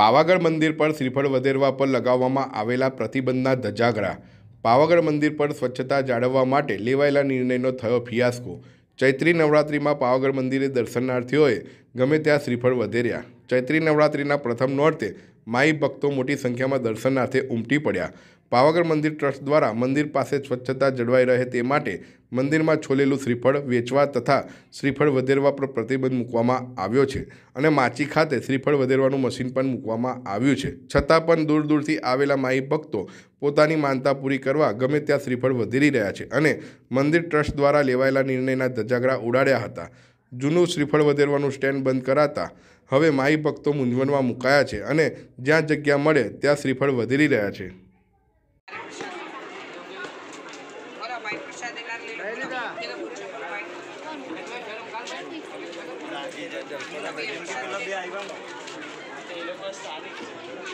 પાવાગઢ મંદિર પર શ્રીફળ વધેરવા પર લગાવવામાં આવેલા પ્રતિબંધના ધજાગરા પાવાગઢ મંદિર પર સ્વચ્છતા જાળવવા માટે લેવાયેલા નિર્ણયનો થયો ફિયાસ્કો ચૈત્રી નવરાત્રિમાં પાવાગઢ મંદિરે દર્શનાર્થીઓએ ગમે ત્યાં શ્રીફળ વધેર્યા ચૈત્રી નવરાત્રિના પ્રથમ નોર્તે માઈ ભક્તો મોટી સંખ્યામાં દર્શનાર્થે ઉમટી પડ્યા પાવાગઢ મંદિર ટ્રસ્ટ દ્વારા મંદિર પાસે સ્વચ્છતા જળવાઈ રહે તે માટે મંદિરમાં છોલેલું શ્રીફળ વેચવા તથા શ્રીફળ વધેરવા પર પ્રતિબંધ મૂકવામાં આવ્યો છે અને માચી ખાતે શ્રીફળ વધેરવાનું મશીન પણ મૂકવામાં આવ્યું છે છતાં પણ દૂર દૂરથી આવેલા માઈ ભક્તો પોતાની માનતા પૂરી કરવા ગમે ત્યાં શ્રીફળ વધેરી રહ્યા છે અને મંદિર ટ્રસ્ટ દ્વારા લેવાયેલા નિર્ણયના ધજાગરા ઉડાડ્યા હતા જૂનું શ્રીફળ વધેરવાનું સ્ટેન્ડ બંધ કરાતા હવે માઈ ભક્તો મૂંઝવણમાં મુકાયા છે અને જ્યાં જગ્યા મળે ત્યાં શ્રીફળ વધેરી રહ્યા છે એ લોકો